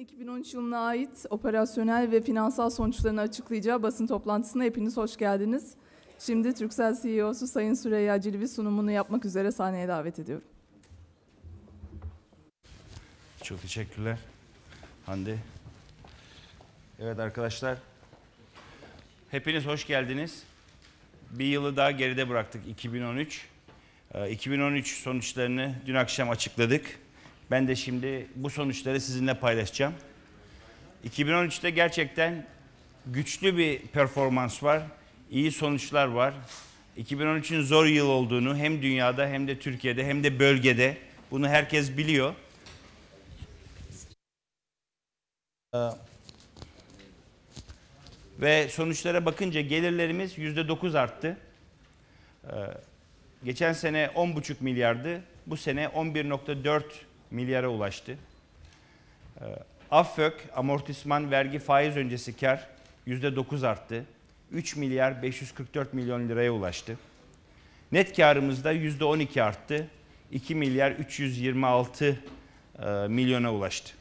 2013 yılına ait operasyonel ve finansal sonuçlarını açıklayacağı basın toplantısına hepiniz hoş geldiniz. Şimdi Türksel CEO'su Sayın Süreyya Cilvi sunumunu yapmak üzere sahneye davet ediyorum. Çok teşekkürler Hande. Evet arkadaşlar, hepiniz hoş geldiniz. Bir yılı daha geride bıraktık 2013. 2013 ee, sonuçlarını dün akşam açıkladık. Ben de şimdi bu sonuçları sizinle paylaşacağım. 2013'te gerçekten güçlü bir performans var. İyi sonuçlar var. 2013'ün zor yıl olduğunu hem dünyada hem de Türkiye'de hem de bölgede bunu herkes biliyor. Ee, ve sonuçlara bakınca gelirlerimiz %9 arttı. Ee, geçen sene 10,5 milyardı. Bu sene 11,4 milyara ulaştı. Ee, AFÖK, amortisman, vergi, faiz öncesi kar %9 arttı. 3 milyar 544 milyon liraya ulaştı. Net karımız da %12 arttı. 2 milyar 326 e, milyona ulaştı.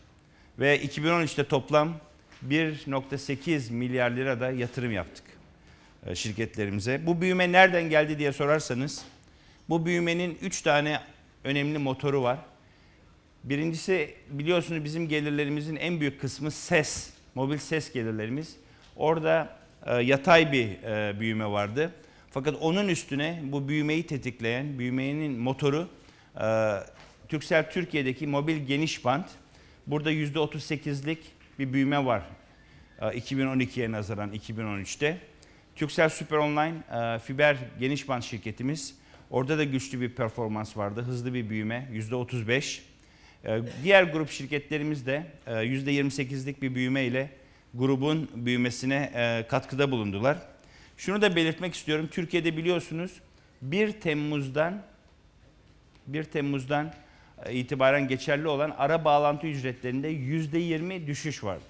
Ve 2013'te toplam 1.8 milyar lira da yatırım yaptık e, şirketlerimize. Bu büyüme nereden geldi diye sorarsanız bu büyümenin 3 tane önemli motoru var. Birincisi biliyorsunuz bizim gelirlerimizin en büyük kısmı ses, mobil ses gelirlerimiz. Orada e, yatay bir e, büyüme vardı. Fakat onun üstüne bu büyümeyi tetikleyen, büyümenin motoru e, Türksel Türkiye'deki mobil geniş band. Burada %38'lik bir büyüme var 2012'ye e, nazaran 2013'te. Türksel Süper Online e, fiber geniş band şirketimiz. Orada da güçlü bir performans vardı. Hızlı bir büyüme %35. Ee, diğer grup şirketlerimiz de %28'lik e, bir büyüme ile grubun büyümesine e, katkıda bulundular. Şunu da belirtmek istiyorum. Türkiye'de biliyorsunuz 1 Temmuz'dan 1 Temmuz'dan e, itibaren geçerli olan ara bağlantı ücretlerinde %20 düşüş vardı.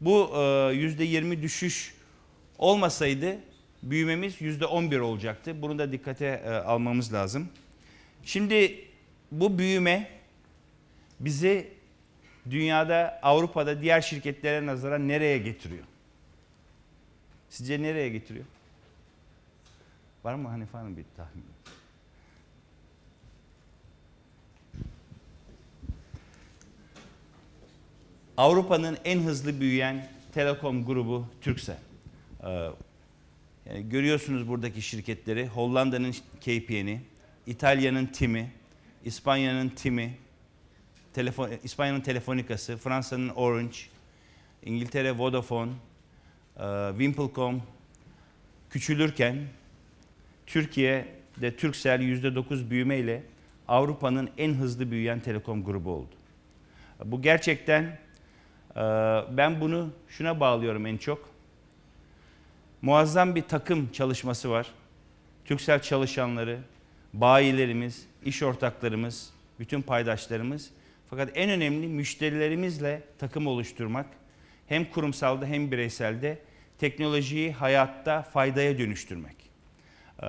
Bu %20 düşüş olmasaydı büyümemiz %11 olacaktı. Bunu da dikkate almamız lazım. Şimdi bu büyüme bizi dünyada, Avrupa'da diğer şirketlere nazaran nereye getiriyor? Sizce nereye getiriyor? Var mı Hanife Hanım bir tahmin? Avrupa'nın en hızlı büyüyen telekom grubu Türksel. Ee, yani görüyorsunuz buradaki şirketleri. Hollanda'nın KPN'i, İtalya'nın TIM'i, İspanya'nın TIM'i, telefon, İspanya'nın Telefonika'sı, Fransa'nın Orange, İngiltere Vodafone, e, küçülürken Türkiye'de Türksel %9 ile Avrupa'nın en hızlı büyüyen telekom grubu oldu. Bu gerçekten e, ben bunu şuna bağlıyorum en çok. Muazzam bir takım çalışması var. Türksel çalışanları, bayilerimiz, iş ortaklarımız, bütün paydaşlarımız fakat en önemli müşterilerimizle takım oluşturmak. Hem kurumsalda hem bireyselde teknolojiyi hayatta faydaya dönüştürmek. Ee,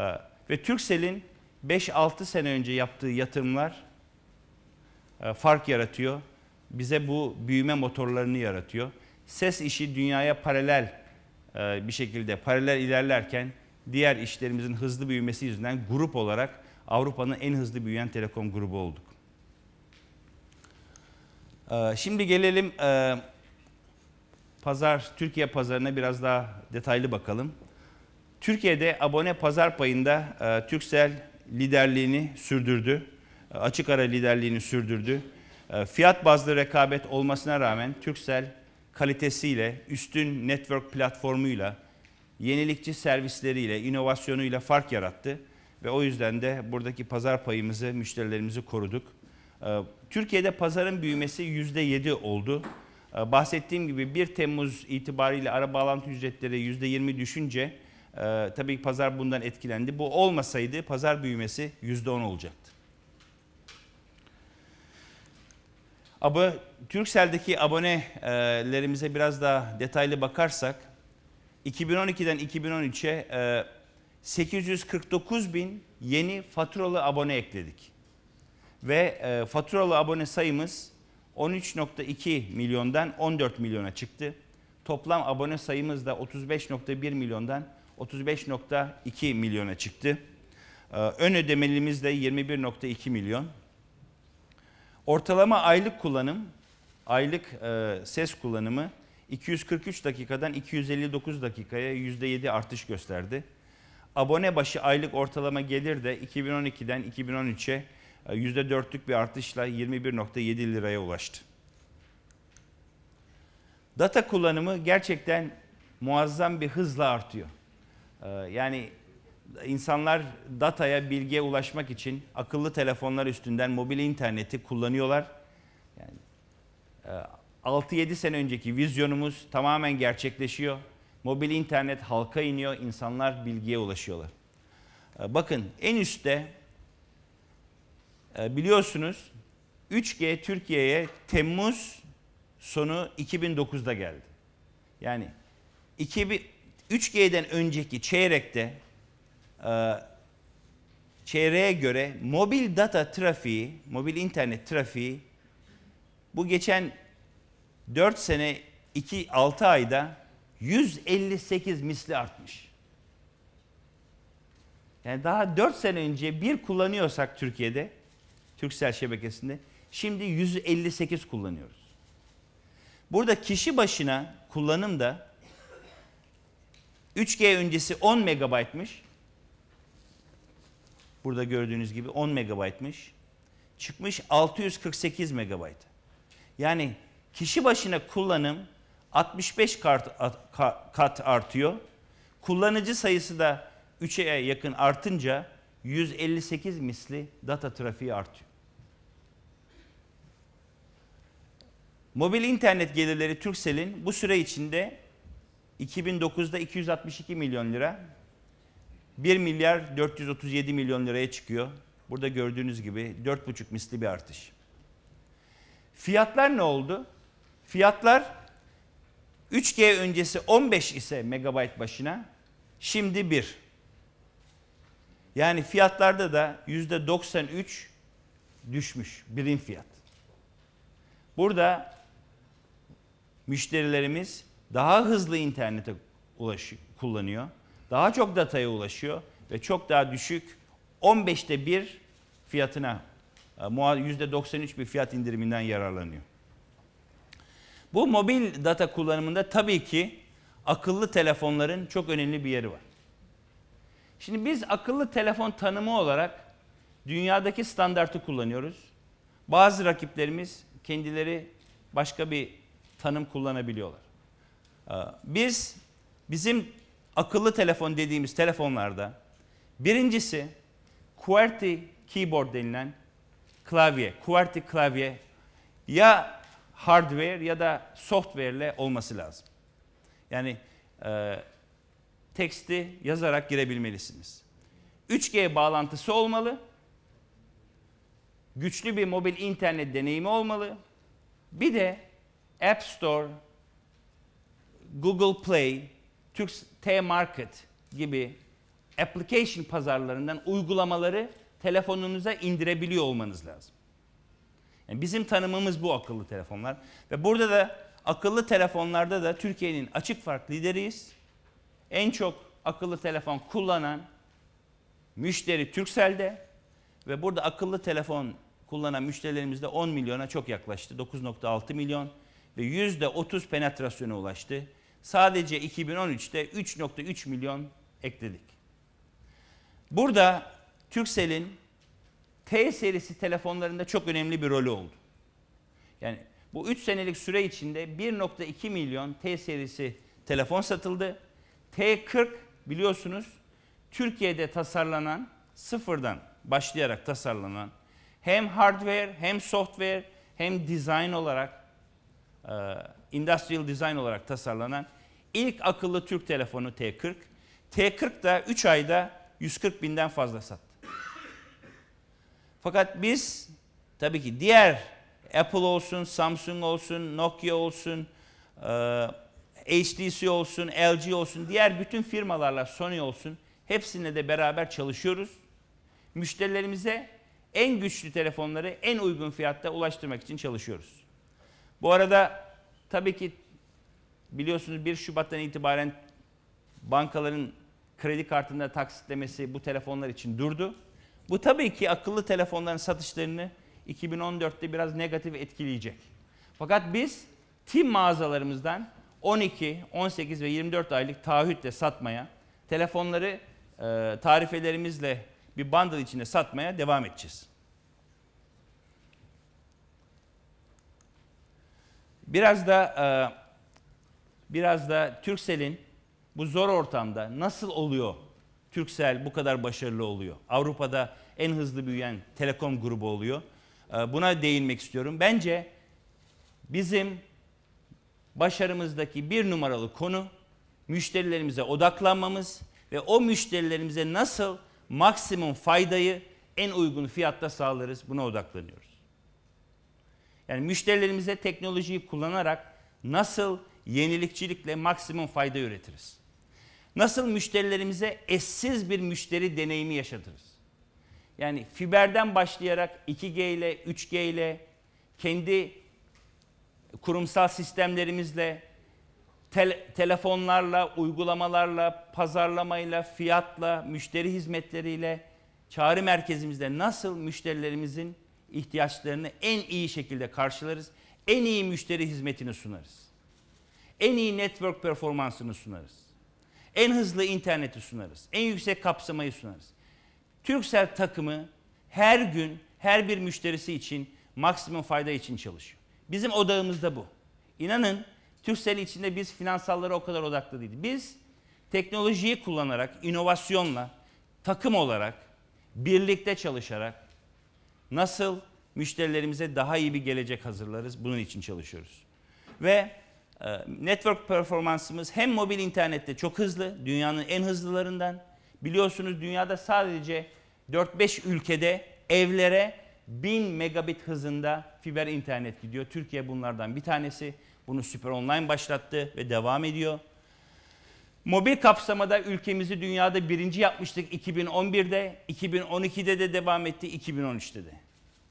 ve Türksel'in 5-6 sene önce yaptığı yatırımlar e, fark yaratıyor. Bize bu büyüme motorlarını yaratıyor. Ses işi dünyaya paralel e, bir şekilde paralel ilerlerken diğer işlerimizin hızlı büyümesi yüzünden grup olarak Avrupa'nın en hızlı büyüyen telekom grubu olduk. Ee, şimdi gelelim e, pazar Türkiye pazarına biraz daha detaylı bakalım. Türkiye'de abone pazar payında e, Türksel liderliğini sürdürdü. E, açık ara liderliğini sürdürdü. Fiyat bazlı rekabet olmasına rağmen Türksel kalitesiyle, üstün network platformuyla, yenilikçi servisleriyle, inovasyonuyla fark yarattı ve o yüzden de buradaki pazar payımızı, müşterilerimizi koruduk. Ee, Türkiye'de pazarın büyümesi %7 oldu. Ee, bahsettiğim gibi 1 Temmuz itibariyle ara bağlantı ücretleri %20 düşünce e, tabii pazar bundan etkilendi. Bu olmasaydı pazar büyümesi %10 olacaktı. Ama Türksel'deki abonelerimize biraz daha detaylı bakarsak 2012'den 2013'e 849 bin yeni faturalı abone ekledik ve e, faturalı abone sayımız 13.2 milyondan 14 milyona çıktı. Toplam abone sayımız da 35.1 milyondan 35.2 milyona çıktı. E, ön ödemelimiz de 21.2 milyon. Ortalama aylık kullanım, aylık e, ses kullanımı 243 dakikadan 259 dakikaya %7 artış gösterdi. Abone başı aylık ortalama gelir de 2012'den 2013'e %4'lük e, bir artışla 21.7 liraya ulaştı. Data kullanımı gerçekten muazzam bir hızla artıyor. E, yani insanlar dataya, bilgiye ulaşmak için akıllı telefonlar üstünden mobil interneti kullanıyorlar. Yani 6-7 e, sene önceki vizyonumuz tamamen gerçekleşiyor. Mobil internet halka iniyor, insanlar bilgiye ulaşıyorlar. Bakın en üstte ee, biliyorsunuz 3G Türkiye'ye Temmuz sonu 2009'da geldi. Yani 2000, 3G'den önceki çeyrekte e, çeyreğe göre mobil data trafiği, mobil internet trafiği bu geçen 4 sene 2 6 ayda 158 misli artmış. Yani daha 4 sene önce bir kullanıyorsak Türkiye'de Türksel şebekesinde. Şimdi 158 kullanıyoruz. Burada kişi başına kullanım da 3G öncesi 10 megabaytmış. Burada gördüğünüz gibi 10 megabaytmış. Çıkmış 648 megabayt. Yani kişi başına kullanım 65 kart, kat artıyor. Kullanıcı sayısı da 3'e yakın artınca 158 misli data trafiği artıyor. Mobil internet gelirleri Turkcell'in bu süre içinde 2009'da 262 milyon lira, 1 milyar 437 milyon liraya çıkıyor. Burada gördüğünüz gibi 4,5 misli bir artış. Fiyatlar ne oldu? Fiyatlar 3G öncesi 15 ise megabayt başına şimdi 1. Yani fiyatlarda da %93 düşmüş birim fiyat. Burada müşterilerimiz daha hızlı internete ulaşıyor, kullanıyor. Daha çok dataya ulaşıyor ve çok daha düşük 15'te 1 fiyatına %93 e, bir fiyat indiriminden yararlanıyor. Bu mobil data kullanımında tabii ki akıllı telefonların çok önemli bir yeri var. Şimdi biz akıllı telefon tanımı olarak dünyadaki standartı kullanıyoruz. Bazı rakiplerimiz kendileri başka bir tanım kullanabiliyorlar. Ee, biz bizim akıllı telefon dediğimiz telefonlarda birincisi QWERTY keyboard denilen klavye, QWERTY klavye ya hardware ya da software ile olması lazım. Yani e, teksti yazarak girebilmelisiniz. 3G bağlantısı olmalı. Güçlü bir mobil internet deneyimi olmalı. Bir de App Store, Google Play, Türk T Market gibi application pazarlarından uygulamaları telefonunuza indirebiliyor olmanız lazım. Yani bizim tanımımız bu akıllı telefonlar ve burada da akıllı telefonlarda da Türkiye'nin açık fark lideriyiz. En çok akıllı telefon kullanan müşteri Türkselde ve burada akıllı telefon kullanan müşterilerimiz de 10 milyona çok yaklaştı. 9.6 milyon ve yüzde %30 penetrasyona ulaştı. Sadece 2013'te 3.3 milyon ekledik. Burada Türkcell'in T serisi telefonlarında çok önemli bir rolü oldu. Yani bu 3 senelik süre içinde 1.2 milyon T serisi telefon satıldı. T40 biliyorsunuz Türkiye'de tasarlanan sıfırdan başlayarak tasarlanan hem hardware hem software hem design olarak e, industrial design olarak tasarlanan ilk akıllı Türk telefonu T40. T40 da 3 ayda 140 binden fazla sattı. Fakat biz tabii ki diğer Apple olsun, Samsung olsun, Nokia olsun, e, HTC olsun, LG olsun, diğer bütün firmalarla Sony olsun hepsine de beraber çalışıyoruz. Müşterilerimize en güçlü telefonları en uygun fiyatta ulaştırmak için çalışıyoruz. Bu arada tabii ki biliyorsunuz 1 Şubat'tan itibaren bankaların kredi kartında taksitlemesi bu telefonlar için durdu. Bu tabii ki akıllı telefonların satışlarını 2014'te biraz negatif etkileyecek. Fakat biz tim mağazalarımızdan 12, 18 ve 24 aylık taahhütle satmaya, telefonları tarifelerimizle bir bundle içinde satmaya devam edeceğiz. Biraz da e, biraz da Türksel'in bu zor ortamda nasıl oluyor Türksel bu kadar başarılı oluyor? Avrupa'da en hızlı büyüyen telekom grubu oluyor. E, buna değinmek istiyorum. Bence bizim başarımızdaki bir numaralı konu müşterilerimize odaklanmamız ve o müşterilerimize nasıl maksimum faydayı en uygun fiyatta sağlarız buna odaklanıyoruz. Yani müşterilerimize teknolojiyi kullanarak nasıl yenilikçilikle maksimum fayda üretiriz? Nasıl müşterilerimize eşsiz bir müşteri deneyimi yaşatırız? Yani fiberden başlayarak 2G ile 3G ile kendi kurumsal sistemlerimizle tel- telefonlarla, uygulamalarla, pazarlamayla, fiyatla, müşteri hizmetleriyle çağrı merkezimizde nasıl müşterilerimizin ihtiyaçlarını en iyi şekilde karşılarız. En iyi müşteri hizmetini sunarız. En iyi network performansını sunarız. En hızlı interneti sunarız. En yüksek kapsamayı sunarız. Türksel takımı her gün her bir müşterisi için maksimum fayda için çalışıyor. Bizim odağımız da bu. İnanın Türksel içinde biz finansallara o kadar odaklı değildik. Biz teknolojiyi kullanarak, inovasyonla, takım olarak, birlikte çalışarak Nasıl müşterilerimize daha iyi bir gelecek hazırlarız? Bunun için çalışıyoruz. Ve e, network performansımız hem mobil internette çok hızlı, dünyanın en hızlılarından. Biliyorsunuz dünyada sadece 4-5 ülkede evlere 1000 megabit hızında fiber internet gidiyor. Türkiye bunlardan bir tanesi. Bunu Süper Online başlattı ve devam ediyor. Mobil kapsamada ülkemizi dünyada birinci yapmıştık 2011'de, 2012'de de devam etti, 2013'te de.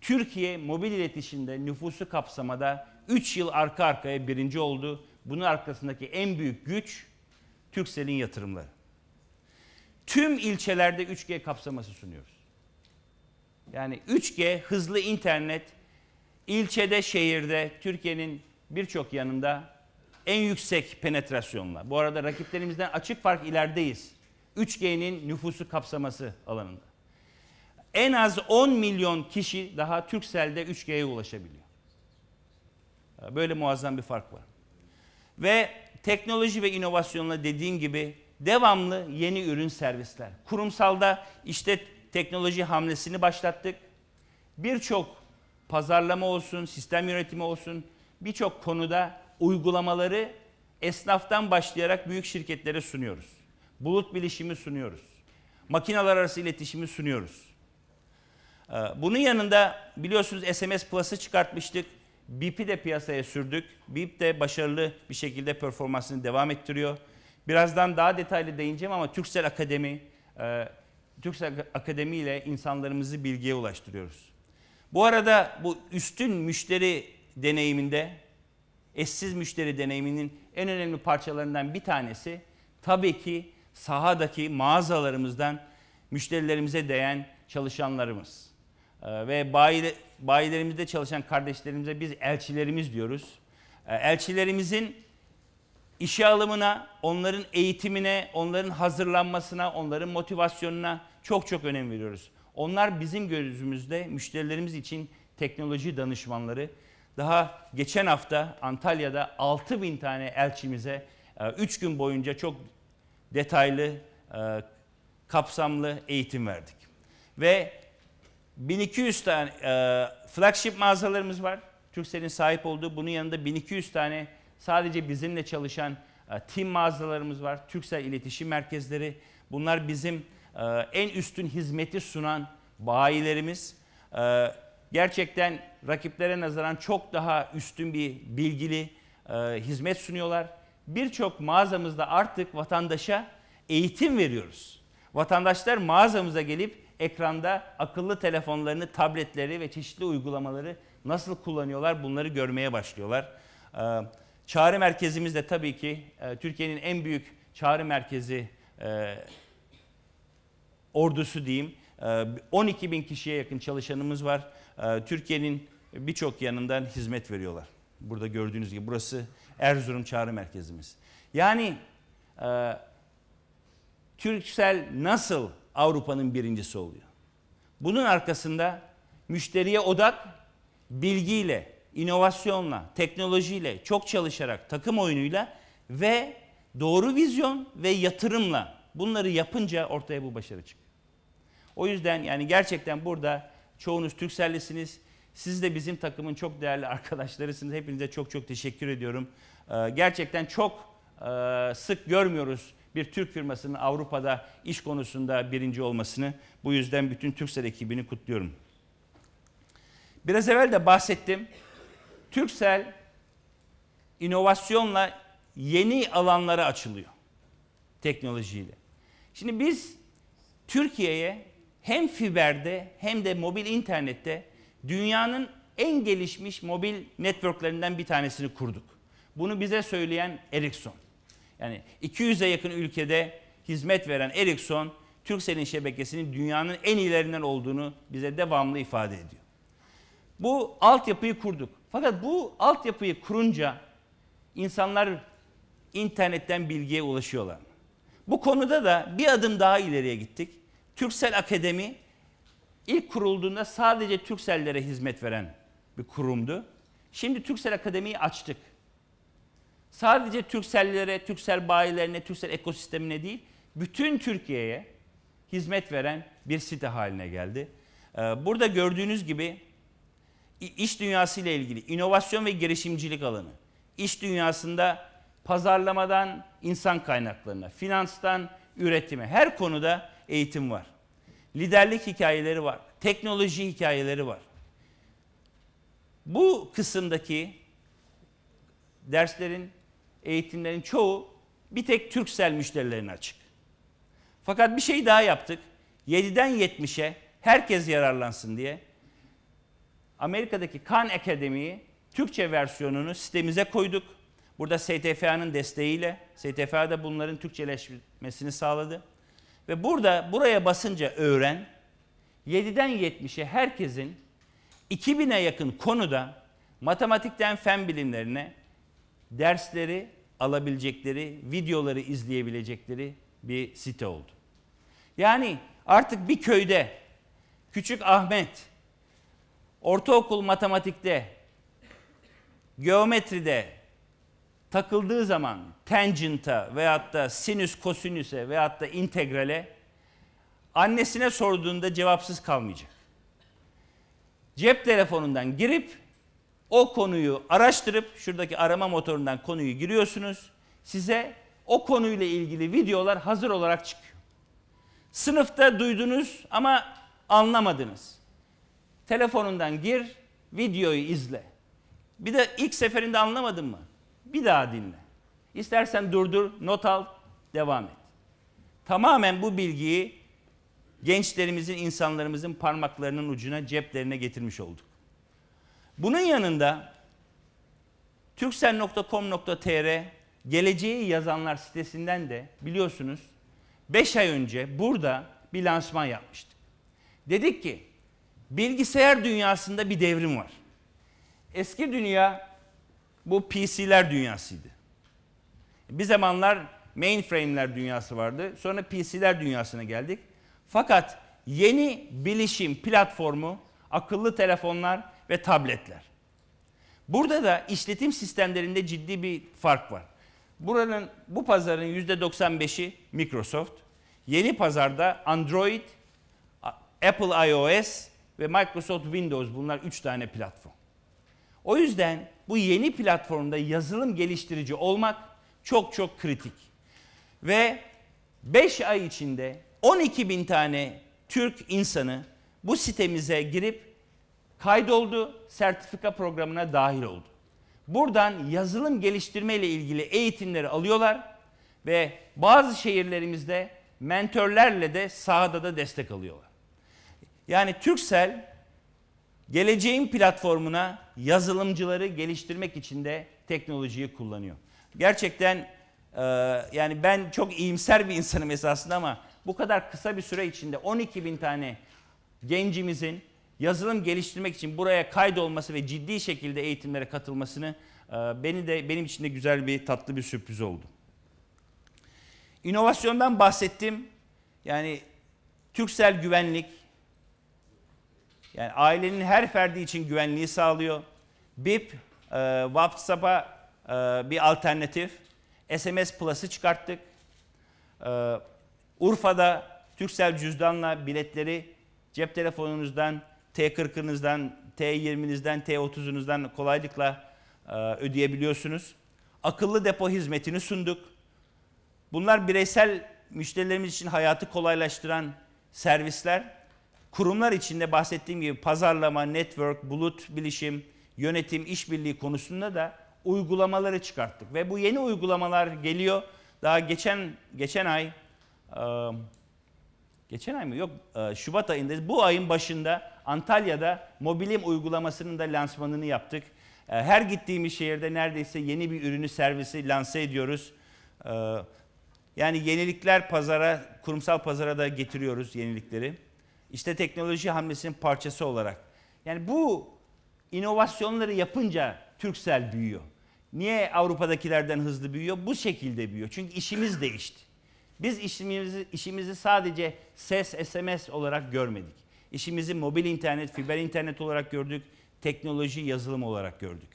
Türkiye mobil iletişimde nüfusu kapsamada 3 yıl arka arkaya birinci oldu. Bunun arkasındaki en büyük güç Türkcell'in yatırımları. Tüm ilçelerde 3G kapsaması sunuyoruz. Yani 3G hızlı internet ilçede, şehirde, Türkiye'nin birçok yanında en yüksek penetrasyonla. Bu arada rakiplerimizden açık fark ilerideyiz. 3G'nin nüfusu kapsaması alanında. En az 10 milyon kişi daha Türkselde 3G'ye ulaşabiliyor. Böyle muazzam bir fark var. Ve teknoloji ve inovasyonla dediğim gibi devamlı yeni ürün servisler. Kurumsalda işte teknoloji hamlesini başlattık. Birçok pazarlama olsun, sistem yönetimi olsun birçok konuda uygulamaları esnaftan başlayarak büyük şirketlere sunuyoruz. Bulut bilişimi sunuyoruz. Makineler arası iletişimi sunuyoruz. Ee, bunun yanında biliyorsunuz SMS Plus'ı çıkartmıştık. BIP'i de piyasaya sürdük. BIP de başarılı bir şekilde performansını devam ettiriyor. Birazdan daha detaylı değineceğim ama Türksel Akademi, e, Türksel Akademi ile insanlarımızı bilgiye ulaştırıyoruz. Bu arada bu üstün müşteri deneyiminde eşsiz müşteri deneyiminin en önemli parçalarından bir tanesi tabii ki sahadaki mağazalarımızdan müşterilerimize değen çalışanlarımız. Ee, ve bayilerimizde çalışan kardeşlerimize biz elçilerimiz diyoruz. Ee, elçilerimizin işe alımına, onların eğitimine, onların hazırlanmasına, onların motivasyonuna çok çok önem veriyoruz. Onlar bizim gözümüzde müşterilerimiz için teknoloji danışmanları. Daha geçen hafta Antalya'da 6 bin tane elçimize 3 e, gün boyunca çok detaylı, e, kapsamlı eğitim verdik. Ve 1200 tane e, flagship mağazalarımız var. Türkcell'in sahip olduğu bunun yanında 1200 tane sadece bizimle çalışan team mağazalarımız var. Türkcell iletişim merkezleri. Bunlar bizim en üstün hizmeti sunan bayilerimiz gerçekten rakiplere nazaran çok daha üstün bir bilgili e, hizmet sunuyorlar. Birçok mağazamızda artık vatandaşa eğitim veriyoruz. Vatandaşlar mağazamıza gelip ekranda akıllı telefonlarını, tabletleri ve çeşitli uygulamaları nasıl kullanıyorlar bunları görmeye başlıyorlar. E, çağrı merkezimiz de tabii ki e, Türkiye'nin en büyük çağrı merkezi e, ordusu diyeyim. 12 e, bin kişiye yakın çalışanımız var. Ee, Türkiye'nin birçok yanından hizmet veriyorlar. Burada gördüğünüz gibi burası Erzurum Çağrı Merkezimiz. Yani e, Türksel nasıl Avrupa'nın birincisi oluyor? Bunun arkasında müşteriye odak bilgiyle, inovasyonla, teknolojiyle, çok çalışarak, takım oyunuyla ve doğru vizyon ve yatırımla bunları yapınca ortaya bu başarı çıkıyor. O yüzden yani gerçekten burada Çoğunuz Türkcellisiniz. Siz de bizim takımın çok değerli arkadaşlarısınız. Hepinize çok çok teşekkür ediyorum. Ee, gerçekten çok e, sık görmüyoruz bir Türk firmasının Avrupa'da iş konusunda birinci olmasını. Bu yüzden bütün Türksel ekibini kutluyorum. Biraz evvel de bahsettim. Türksel inovasyonla yeni alanlara açılıyor teknolojiyle. Şimdi biz Türkiye'ye hem fiberde hem de mobil internette dünyanın en gelişmiş mobil networklerinden bir tanesini kurduk. Bunu bize söyleyen Ericsson. Yani 200'e yakın ülkede hizmet veren Ericsson, Türkcell'in şebekesinin dünyanın en ilerinden olduğunu bize devamlı ifade ediyor. Bu altyapıyı kurduk. Fakat bu altyapıyı kurunca insanlar internetten bilgiye ulaşıyorlar. Bu konuda da bir adım daha ileriye gittik. Türksel Akademi ilk kurulduğunda sadece Türksellere hizmet veren bir kurumdu. Şimdi Türksel Akademi'yi açtık. Sadece Türksellere, Türksel bayilerine, Türksel ekosistemine değil, bütün Türkiye'ye hizmet veren bir site haline geldi. Ee, burada gördüğünüz gibi iş dünyası ile ilgili inovasyon ve girişimcilik alanı, iş dünyasında pazarlamadan insan kaynaklarına, finanstan üretime her konuda eğitim var. Liderlik hikayeleri var. Teknoloji hikayeleri var. Bu kısımdaki derslerin, eğitimlerin çoğu bir tek Türksel müşterilerine açık. Fakat bir şey daha yaptık. 7'den 70'e herkes yararlansın diye Amerika'daki Khan Akademi'yi Türkçe versiyonunu sitemize koyduk. Burada STFA'nın desteğiyle, STFA da bunların Türkçeleşmesini sağladı. Ve burada buraya basınca öğren 7'den 70'e herkesin 2000'e yakın konuda matematikten fen bilimlerine dersleri alabilecekleri, videoları izleyebilecekleri bir site oldu. Yani artık bir köyde küçük Ahmet ortaokul matematikte, geometride, takıldığı zaman tangenta veyahut da sinüs kosinüse veyahut da integrale annesine sorduğunda cevapsız kalmayacak. Cep telefonundan girip o konuyu araştırıp şuradaki arama motorundan konuyu giriyorsunuz. Size o konuyla ilgili videolar hazır olarak çıkıyor. Sınıfta duydunuz ama anlamadınız. Telefonundan gir, videoyu izle. Bir de ilk seferinde anlamadın mı? Bir daha dinle. İstersen durdur, not al, devam et. Tamamen bu bilgiyi gençlerimizin, insanlarımızın parmaklarının ucuna, ceplerine getirmiş olduk. Bunun yanında Türksel.com.tr geleceği yazanlar sitesinden de biliyorsunuz 5 ay önce burada bir lansman yapmıştık. Dedik ki bilgisayar dünyasında bir devrim var. Eski dünya bu PC'ler dünyasıydı. Bir zamanlar mainframe'ler dünyası vardı. Sonra PC'ler dünyasına geldik. Fakat yeni bilişim platformu akıllı telefonlar ve tabletler. Burada da işletim sistemlerinde ciddi bir fark var. Buranın bu pazarın %95'i Microsoft. Yeni pazarda Android, Apple iOS ve Microsoft Windows bunlar 3 tane platform. O yüzden bu yeni platformda yazılım geliştirici olmak çok çok kritik. Ve 5 ay içinde 12 bin tane Türk insanı bu sitemize girip kaydoldu, sertifika programına dahil oldu. Buradan yazılım geliştirme ile ilgili eğitimleri alıyorlar ve bazı şehirlerimizde mentörlerle de sahada da destek alıyorlar. Yani Türksel Geleceğin platformuna yazılımcıları geliştirmek için de teknolojiyi kullanıyor. Gerçekten e, yani ben çok iyimser bir insanım esasında ama bu kadar kısa bir süre içinde 12 bin tane gencimizin yazılım geliştirmek için buraya kaydolması ve ciddi şekilde eğitimlere katılmasını e, beni de benim için de güzel bir tatlı bir sürpriz oldu. İnovasyondan bahsettim. Yani Türksel Güvenlik yani ailenin her ferdi için güvenliği sağlıyor. BIP, e, WhatsApp'a e, bir alternatif. SMS Plus'ı çıkarttık. E, Urfa'da Türksel cüzdanla biletleri cep telefonunuzdan, T40'ınızdan, T20'nizden, T30'unuzdan kolaylıkla e, ödeyebiliyorsunuz. Akıllı depo hizmetini sunduk. Bunlar bireysel müşterilerimiz için hayatı kolaylaştıran servisler. Kurumlar içinde bahsettiğim gibi pazarlama, network, bulut, bilişim, yönetim, işbirliği konusunda da uygulamaları çıkarttık. Ve bu yeni uygulamalar geliyor. Daha geçen geçen ay geçen ay mı? Yok Şubat ayında bu ayın başında Antalya'da mobilim uygulamasının da lansmanını yaptık. Her gittiğimiz şehirde neredeyse yeni bir ürünü servisi lanse ediyoruz. Yani yenilikler pazara, kurumsal pazara da getiriyoruz yenilikleri. İşte teknoloji hamlesinin parçası olarak. Yani bu inovasyonları yapınca Türksel büyüyor. Niye Avrupa'dakilerden hızlı büyüyor? Bu şekilde büyüyor. Çünkü işimiz değişti. Biz işimizi, işimizi sadece ses, SMS olarak görmedik. İşimizi mobil internet, fiber internet olarak gördük. Teknoloji, yazılım olarak gördük.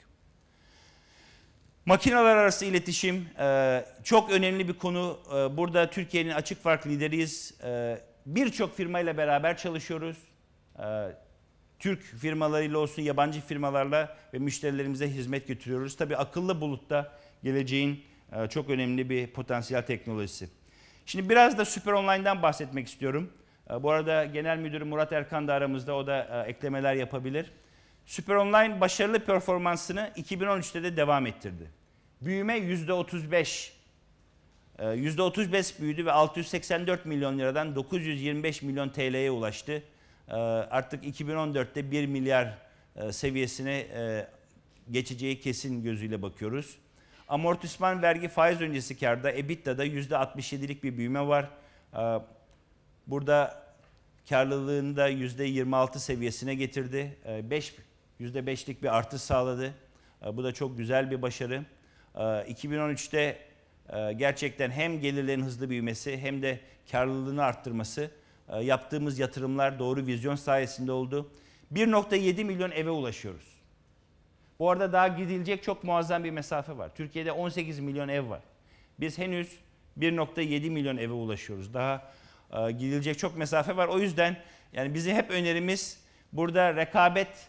Makineler arası iletişim e, çok önemli bir konu. E, burada Türkiye'nin açık fark lideriyiz. E, birçok firmayla beraber çalışıyoruz. Ee, Türk firmalarıyla olsun, yabancı firmalarla ve müşterilerimize hizmet götürüyoruz. Tabii akıllı bulutta geleceğin e, çok önemli bir potansiyel teknolojisi. Şimdi biraz da Süper Online'dan bahsetmek istiyorum. Ee, bu arada Genel müdür Murat Erkan da aramızda, o da e, eklemeler yapabilir. Süper Online başarılı performansını 2013'te de devam ettirdi. Büyüme %35, %35 ee, büyüdü ve 684 milyon liradan 925 milyon TL'ye ulaştı. Ee, artık 2014'te 1 milyar e, seviyesine e, geçeceği kesin gözüyle bakıyoruz. Amortisman vergi faiz öncesi karda EBITDA'da %67'lik bir büyüme var. Ee, burada karlılığını da %26 seviyesine getirdi. 5 %5'lik bir artış sağladı. Bu da çok güzel bir başarı. 2013'te ee, gerçekten hem gelirlerin hızlı büyümesi hem de karlılığını arttırması e, yaptığımız yatırımlar doğru vizyon sayesinde oldu. 1.7 milyon eve ulaşıyoruz. Bu arada daha gidilecek çok muazzam bir mesafe var. Türkiye'de 18 milyon ev var. Biz henüz 1.7 milyon eve ulaşıyoruz. Daha e, gidilecek çok mesafe var. O yüzden yani bizi hep önerimiz burada rekabet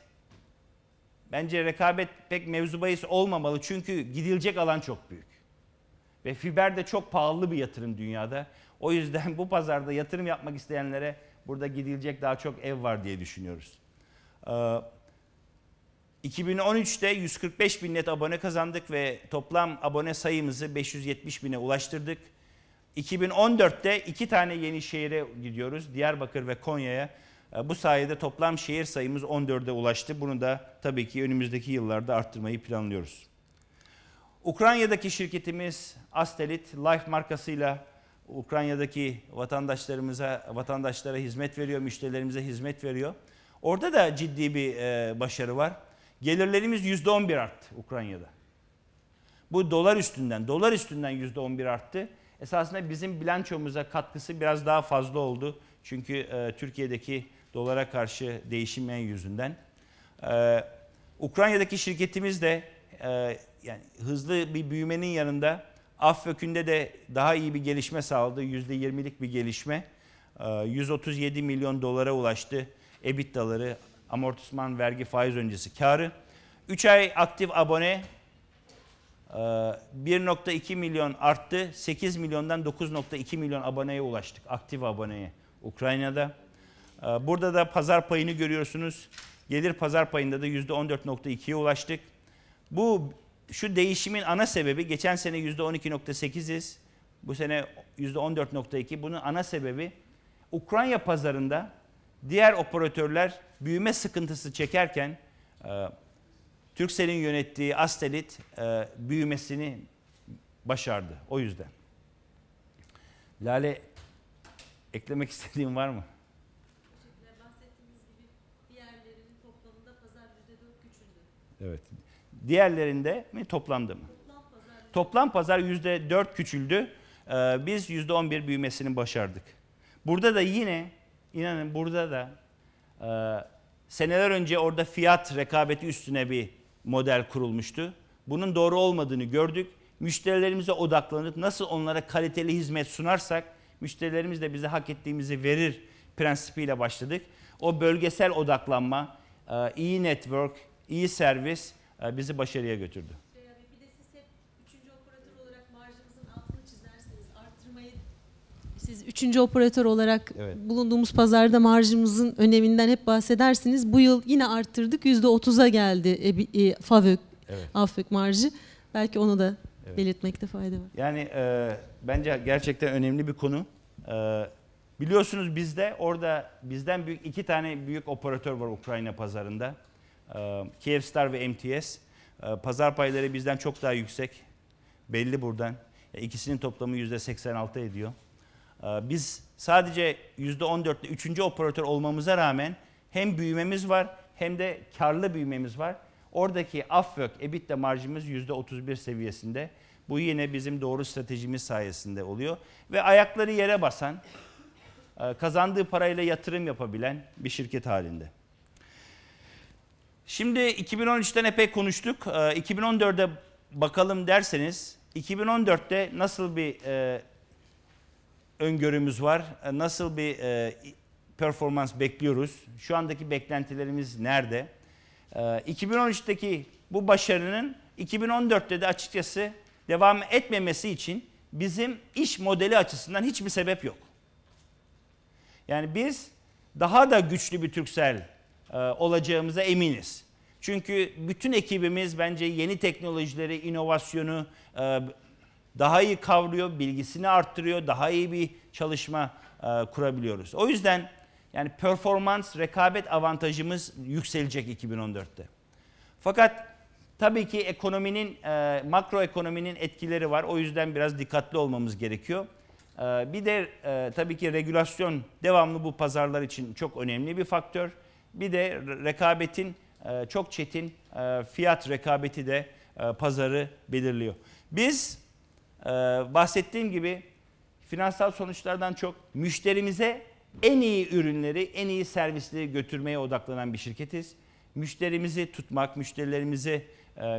bence rekabet pek mevzu bahis olmamalı. Çünkü gidilecek alan çok büyük. Ve fiber de çok pahalı bir yatırım dünyada. O yüzden bu pazarda yatırım yapmak isteyenlere burada gidilecek daha çok ev var diye düşünüyoruz. Ee, 2013'te 145 bin net abone kazandık ve toplam abone sayımızı 570 bine ulaştırdık. 2014'te iki tane yeni şehire gidiyoruz. Diyarbakır ve Konya'ya. Ee, bu sayede toplam şehir sayımız 14'e ulaştı. Bunu da tabii ki önümüzdeki yıllarda arttırmayı planlıyoruz. Ukrayna'daki şirketimiz Astelit Life markasıyla Ukrayna'daki vatandaşlarımıza vatandaşlara hizmet veriyor, müşterilerimize hizmet veriyor. Orada da ciddi bir e, başarı var. Gelirlerimiz %11 arttı Ukrayna'da. Bu dolar üstünden, dolar üstünden %11 arttı. Esasında bizim bilançomuza katkısı biraz daha fazla oldu. Çünkü e, Türkiye'deki dolara karşı değişimlerin yüzünden. E, Ukrayna'daki şirketimiz de e, yani hızlı bir büyümenin yanında Afyökün'de de daha iyi bir gelişme sağladı. %20'lik bir gelişme. 137 ee, milyon dolara ulaştı EBITDA'ları, amortisman, vergi, faiz öncesi karı. 3 ay aktif abone 1.2 ee, milyon arttı. 8 milyondan 9.2 milyon aboneye ulaştık. Aktif aboneye Ukrayna'da. Ee, burada da pazar payını görüyorsunuz. Gelir pazar payında da %14.2'ye ulaştık. Bu şu değişimin ana sebebi geçen sene %12.8'iz. Bu sene %14.2. Bunun ana sebebi Ukrayna pazarında diğer operatörler büyüme sıkıntısı çekerken e, Türkcell'in yönettiği Astelit e, büyümesini başardı. O yüzden. Lale eklemek istediğin var mı? Evet Diğerlerinde mi toplandı mı? Toplam pazar yüzde dört küçüldü. Ee, biz yüzde on bir büyümesini başardık. Burada da yine inanın burada da e, seneler önce orada fiyat rekabeti üstüne bir model kurulmuştu. Bunun doğru olmadığını gördük. Müşterilerimize odaklanıp nasıl onlara kaliteli hizmet sunarsak müşterilerimiz de bize hak ettiğimizi verir prensibiyle başladık. O bölgesel odaklanma, e, iyi network, iyi servis e, bizi başarıya götürdü. Şey bir de siz hep üçüncü operatör olarak marjımızın altını çizerseniz arttırmayı siz üçüncü operatör olarak evet. bulunduğumuz pazarda marjımızın öneminden hep bahsedersiniz. Bu yıl yine arttırdık. Yüzde otuza geldi e, e, FAVÖK, evet. marjı. Belki onu da evet. belirtmekte fayda var. Yani e, bence gerçekten önemli bir konu. E, biliyorsunuz bizde orada bizden büyük iki tane büyük operatör var Ukrayna pazarında. Ee, Kyivstar ve MTS e, pazar payları bizden çok daha yüksek. Belli buradan. E, ikisinin toplamı %86 ediyor. Ee, biz sadece %14'te 3. operatör olmamıza rağmen hem büyümemiz var hem de karlı büyümemiz var. Oradaki AFVÖK EBITDA marjımız %31 seviyesinde. Bu yine bizim doğru stratejimiz sayesinde oluyor. Ve ayakları yere basan, e, kazandığı parayla yatırım yapabilen bir şirket halinde. Şimdi 2013'ten epey konuştuk. 2014'e ee, bakalım derseniz 2014'te nasıl bir e, öngörümüz var? E, nasıl bir e, performans bekliyoruz? Şu andaki beklentilerimiz nerede? E, 2013'teki bu başarının 2014'te de açıkçası devam etmemesi için bizim iş modeli açısından hiçbir sebep yok. Yani biz daha da güçlü bir Türksel e, olacağımıza eminiz. Çünkü bütün ekibimiz bence yeni teknolojileri, inovasyonu e, daha iyi kavruyor, bilgisini arttırıyor, daha iyi bir çalışma e, kurabiliyoruz. O yüzden yani performans, rekabet avantajımız yükselecek 2014'te. Fakat tabii ki ekonominin, makro ekonominin etkileri var. O yüzden biraz dikkatli olmamız gerekiyor. Bir de tabii ki regülasyon devamlı bu pazarlar için çok önemli bir faktör. Bir de rekabetin e, çok çetin e, fiyat rekabeti de e, pazarı belirliyor. Biz bahsettiğim gibi finansal sonuçlardan çok müşterimize en iyi ürünleri, en iyi servisleri götürmeye odaklanan bir şirketiz. Müşterimizi tutmak, müşterilerimizi,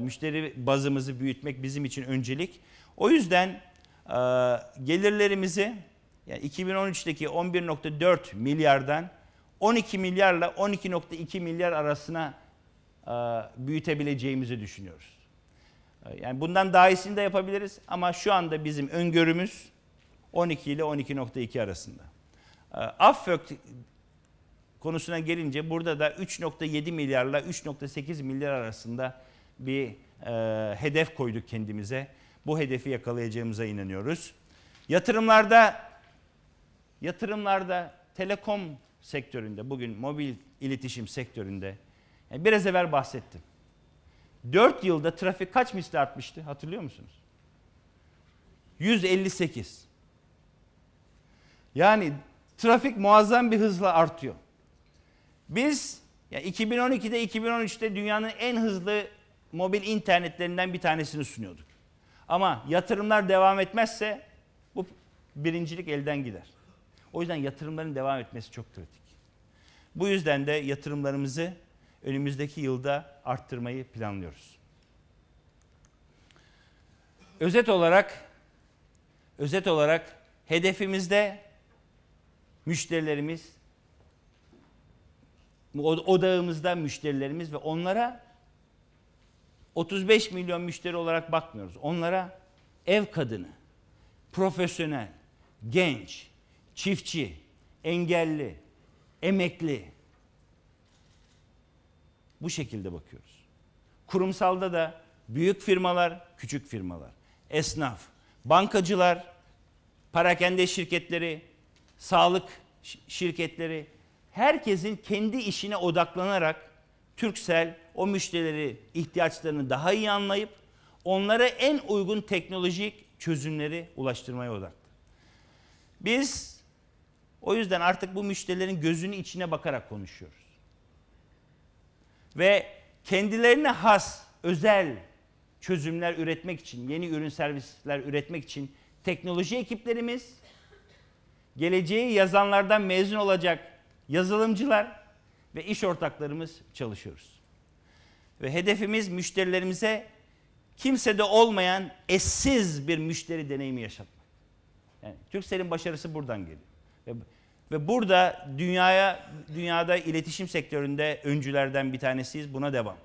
müşteri bazımızı büyütmek bizim için öncelik. O yüzden gelirlerimizi yani 2013'teki 11.4 milyardan 12 milyarla 12.2 milyar arasına e, büyütebileceğimizi düşünüyoruz. E, yani bundan daha iyisini de yapabiliriz ama şu anda bizim öngörümüz 12 ile 12.2 arasında. Affök e, konusuna gelince burada da 3.7 milyarla 3.8 milyar arasında bir hedef koyduk kendimize. Bu hedefi yakalayacağımıza inanıyoruz. Yatırımlarda yatırımlarda telekom sektöründe, bugün mobil iletişim sektöründe yani biraz evvel bahsettim. 4 yılda trafik kaç misli artmıştı hatırlıyor musunuz? 158. Yani trafik muazzam bir hızla artıyor. Biz ya 2012'de 2013'te dünyanın en hızlı mobil internetlerinden bir tanesini sunuyorduk. Ama yatırımlar devam etmezse bu birincilik elden gider. O yüzden yatırımların devam etmesi çok kritik. Bu yüzden de yatırımlarımızı önümüzdeki yılda arttırmayı planlıyoruz. Özet olarak özet olarak hedefimizde müşterilerimiz odağımızda müşterilerimiz ve onlara 35 milyon müşteri olarak bakmıyoruz. Onlara ev kadını, profesyonel, genç, çiftçi, engelli, emekli. Bu şekilde bakıyoruz. Kurumsalda da büyük firmalar, küçük firmalar, esnaf, bankacılar, parakende şirketleri, sağlık şirketleri herkesin kendi işine odaklanarak Türksel o müşterileri ihtiyaçlarını daha iyi anlayıp onlara en uygun teknolojik çözümleri ulaştırmaya odaklı. Biz o yüzden artık bu müşterilerin gözünü içine bakarak konuşuyoruz. Ve kendilerine has, özel çözümler üretmek için, yeni ürün servisler üretmek için teknoloji ekiplerimiz, geleceği yazanlardan mezun olacak yazılımcılar ve iş ortaklarımız çalışıyoruz. Ve hedefimiz müşterilerimize kimsede olmayan eşsiz bir müşteri deneyimi yaşatmak. Yani Türksel'in başarısı buradan geliyor. Ve burada dünyaya dünyada iletişim sektöründe öncülerden bir tanesiyiz. Buna devam.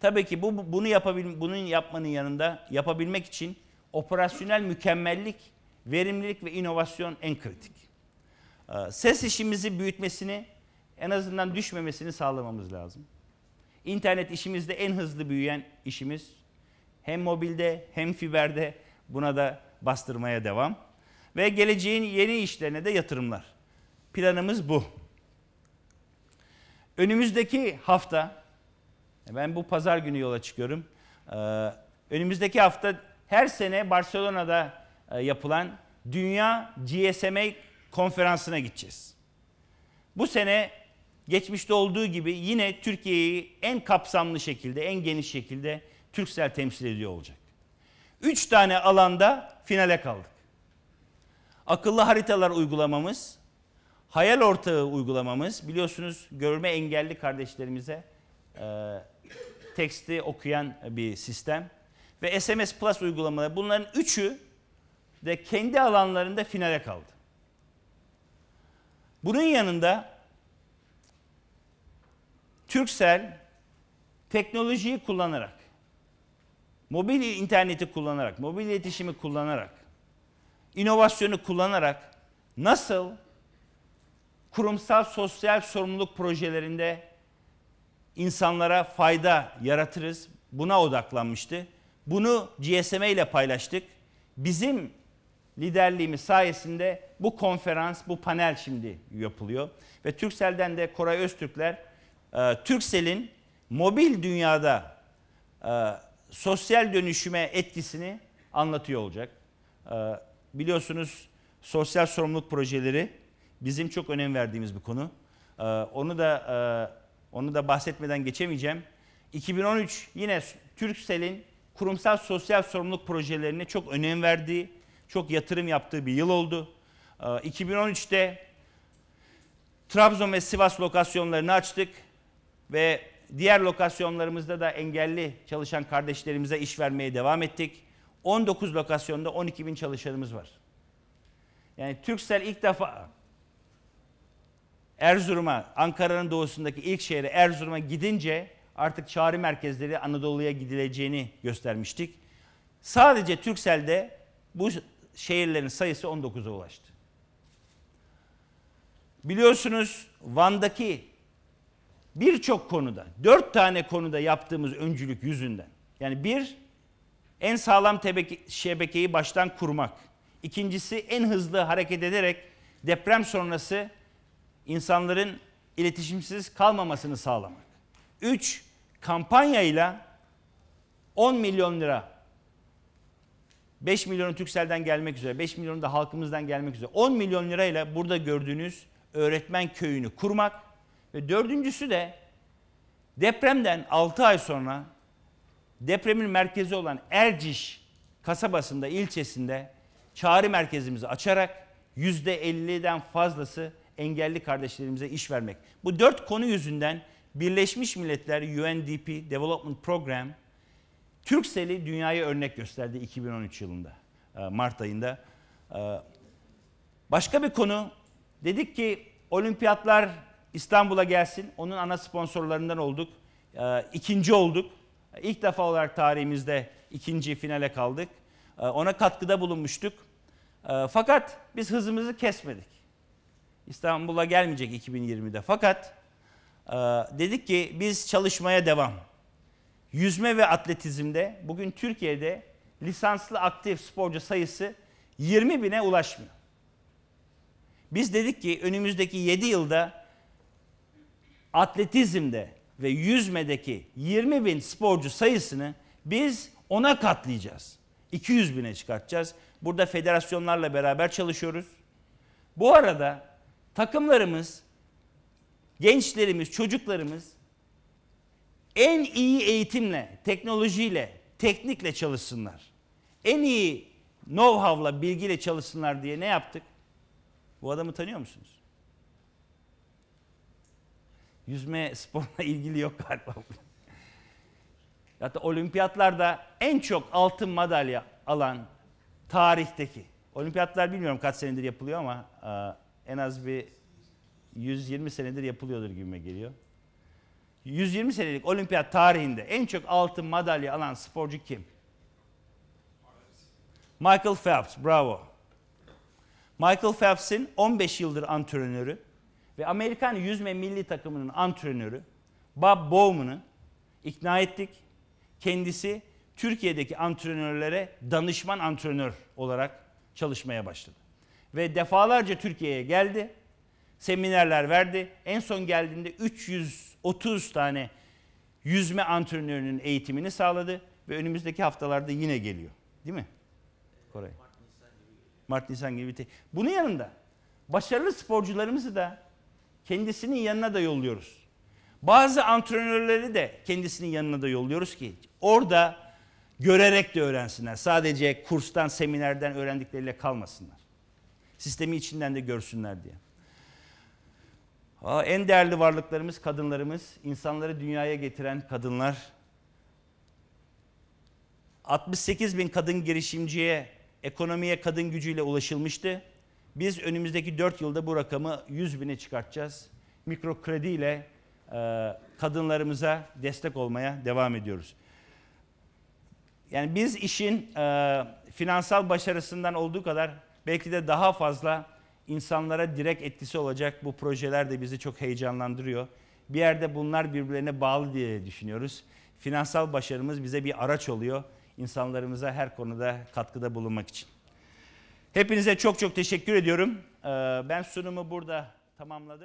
Tabii ki bu bunu yapabil bunun yapmanın yanında yapabilmek için operasyonel mükemmellik, verimlilik ve inovasyon en kritik. Ee, ses işimizi büyütmesini en azından düşmemesini sağlamamız lazım. İnternet işimizde en hızlı büyüyen işimiz. Hem mobilde hem fiberde buna da bastırmaya devam ve geleceğin yeni işlerine de yatırımlar. Planımız bu. Önümüzdeki hafta, ben bu pazar günü yola çıkıyorum. Ee, önümüzdeki hafta her sene Barcelona'da e, yapılan Dünya GSMA konferansına gideceğiz. Bu sene geçmişte olduğu gibi yine Türkiye'yi en kapsamlı şekilde, en geniş şekilde Türksel temsil ediyor olacak. Üç tane alanda finale kaldık akıllı haritalar uygulamamız, hayal ortağı uygulamamız biliyorsunuz görme engelli kardeşlerimize e, teksti okuyan bir sistem ve SMS Plus uygulamaları bunların üçü de kendi alanlarında finale kaldı. Bunun yanında Türksel teknolojiyi kullanarak, mobil interneti kullanarak, mobil iletişimi kullanarak inovasyonu kullanarak nasıl kurumsal sosyal sorumluluk projelerinde insanlara fayda yaratırız buna odaklanmıştı. Bunu GSM ile paylaştık. Bizim liderliğimiz sayesinde bu konferans, bu panel şimdi yapılıyor. Ve Türksel'den de Koray Öztürkler, e, Türksel'in mobil dünyada e, sosyal dönüşüme etkisini anlatıyor olacak. E, biliyorsunuz sosyal sorumluluk projeleri bizim çok önem verdiğimiz bir konu. Ee, onu da e, onu da bahsetmeden geçemeyeceğim. 2013 yine Türksel'in kurumsal sosyal sorumluluk projelerine çok önem verdiği, çok yatırım yaptığı bir yıl oldu. 2013'te ee, Trabzon ve Sivas lokasyonlarını açtık ve diğer lokasyonlarımızda da engelli çalışan kardeşlerimize iş vermeye devam ettik. 19 lokasyonda 12 bin çalışanımız var. Yani Türksel ilk defa Erzurum'a, Ankara'nın doğusundaki ilk şehre Erzurum'a gidince artık çağrı merkezleri Anadolu'ya gidileceğini göstermiştik. Sadece Türksel'de bu şehirlerin sayısı 19'a ulaştı. Biliyorsunuz Van'daki birçok konuda, dört tane konuda yaptığımız öncülük yüzünden. Yani bir, en sağlam şebekeyi baştan kurmak. İkincisi en hızlı hareket ederek deprem sonrası insanların iletişimsiz kalmamasını sağlamak. Üç, kampanyayla 10 milyon lira 5 milyonu Türksel'den gelmek üzere, 5 milyonu da halkımızdan gelmek üzere 10 milyon lirayla burada gördüğünüz öğretmen köyünü kurmak ve dördüncüsü de depremden 6 ay sonra depremin merkezi olan Erciş kasabasında, ilçesinde çağrı merkezimizi açarak %50'den fazlası engelli kardeşlerimize iş vermek. Bu dört konu yüzünden Birleşmiş Milletler UNDP Development Program Türksel'i dünyaya örnek gösterdi 2013 yılında e, Mart ayında. E, başka bir konu dedik ki olimpiyatlar İstanbul'a gelsin. Onun ana sponsorlarından olduk. E, ikinci olduk. İlk defa olarak tarihimizde ikinci finale kaldık. Ee, ona katkıda bulunmuştuk. Ee, fakat biz hızımızı kesmedik. İstanbul'a gelmeyecek 2020'de. Fakat e, dedik ki biz çalışmaya devam. Yüzme ve atletizmde bugün Türkiye'de lisanslı aktif sporcu sayısı 20 bine ulaşmıyor. Biz dedik ki önümüzdeki 7 yılda atletizmde ve yüzmedeki 20 bin sporcu sayısını biz ona katlayacağız. 200 bine çıkartacağız. Burada federasyonlarla beraber çalışıyoruz. Bu arada takımlarımız, gençlerimiz, çocuklarımız en iyi eğitimle, teknolojiyle, teknikle çalışsınlar. En iyi know-how'la, bilgiyle çalışsınlar diye ne yaptık? Bu adamı tanıyor musunuz? Yüzme sporla ilgili yok galiba. Hatta olimpiyatlarda en çok altın madalya alan tarihteki. Olimpiyatlar bilmiyorum kaç senedir yapılıyor ama e, en az bir 120 senedir yapılıyordur gibime geliyor. 120 senelik olimpiyat tarihinde en çok altın madalya alan sporcu kim? Michael Phelps, bravo. Michael Phelps'in 15 yıldır antrenörü ve Amerikan yüzme milli takımının antrenörü Bob Bowman'ı ikna ettik. Kendisi Türkiye'deki antrenörlere danışman antrenör olarak çalışmaya başladı. Ve defalarca Türkiye'ye geldi. Seminerler verdi. En son geldiğinde 330 tane yüzme antrenörünün eğitimini sağladı ve önümüzdeki haftalarda yine geliyor. Değil mi? Koray. Mart Nisan gibi. Mart Nisan gibi. Bunun yanında başarılı sporcularımızı da kendisinin yanına da yolluyoruz. Bazı antrenörleri de kendisinin yanına da yolluyoruz ki orada görerek de öğrensinler. Sadece kurstan, seminerden öğrendikleriyle kalmasınlar. Sistemi içinden de görsünler diye. Aa, en değerli varlıklarımız kadınlarımız, insanları dünyaya getiren kadınlar. 68 bin kadın girişimciye, ekonomiye kadın gücüyle ulaşılmıştı. Biz önümüzdeki 4 yılda bu rakamı 100 bine çıkartacağız. Mikro krediyle e, kadınlarımıza destek olmaya devam ediyoruz. Yani biz işin e, finansal başarısından olduğu kadar belki de daha fazla insanlara direkt etkisi olacak bu projeler de bizi çok heyecanlandırıyor. Bir yerde bunlar birbirlerine bağlı diye düşünüyoruz. Finansal başarımız bize bir araç oluyor insanlarımıza her konuda katkıda bulunmak için. Hepinize çok çok teşekkür ediyorum. Ee, ben sunumu burada tamamladım.